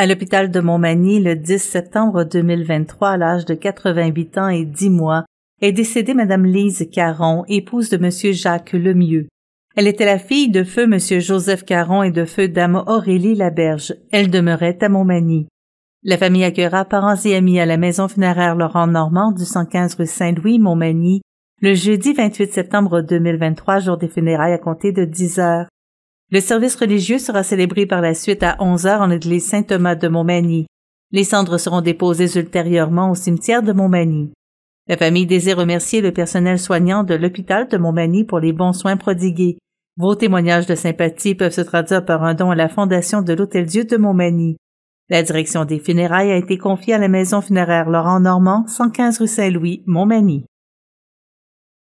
à l'hôpital de Montmagny le 10 septembre 2023 à l'âge de 88 ans et 10 mois est décédée Madame Lise Caron, épouse de Monsieur Jacques Lemieux. Elle était la fille de feu Monsieur Joseph Caron et de feu Dame Aurélie Laberge. Elle demeurait à Montmagny. La famille accueillera parents et amis à la maison funéraire Laurent Normand du 115 rue Saint-Louis, Montmagny, le jeudi 28 septembre 2023, jour des funérailles à compter de 10 heures. Le service religieux sera célébré par la suite à 11 heures en église Saint-Thomas de Montmagny. Les cendres seront déposées ultérieurement au cimetière de Montmagny. La famille désire remercier le personnel soignant de l'hôpital de Montmagny pour les bons soins prodigués. Vos témoignages de sympathie peuvent se traduire par un don à la fondation de l'Hôtel Dieu de Montmagny. La direction des funérailles a été confiée à la maison funéraire Laurent Normand, 115 rue Saint-Louis, Montmagny.